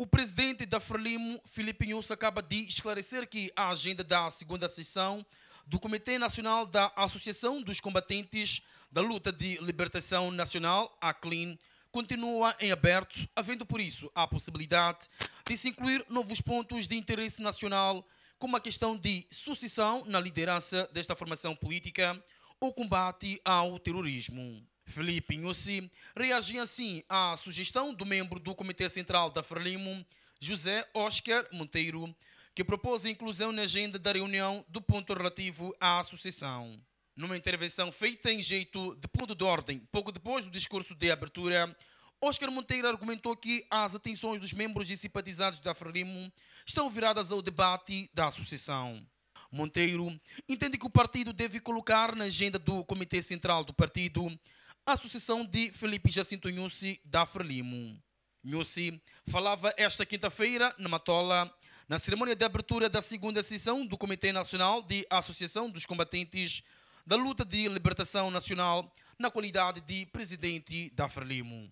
O presidente da Frelimo, Filipe Inhosso, acaba de esclarecer que a agenda da segunda sessão do Comitê Nacional da Associação dos Combatentes da Luta de Libertação Nacional, a CLIN, continua em aberto, havendo por isso a possibilidade de se incluir novos pontos de interesse nacional, como a questão de sucessão na liderança desta formação política, o combate ao terrorismo. Felipe Inhossi, reagem assim à sugestão do membro do Comitê Central da Frelimo, José Oscar Monteiro, que propôs a inclusão na agenda da reunião do ponto relativo à associação. Numa intervenção feita em jeito de ponto de ordem, pouco depois do discurso de abertura, Oscar Monteiro argumentou que as atenções dos membros e simpatizantes da Frelimo estão viradas ao debate da associação. Monteiro entende que o partido deve colocar na agenda do Comitê Central do Partido a sucessão de Felipe Jacinto Nhusi da Frelimo. Nhusi falava esta quinta-feira na Matola, na cerimônia de abertura da segunda sessão do Comitê Nacional de Associação dos Combatentes da Luta de Libertação Nacional, na qualidade de presidente da Frelimo.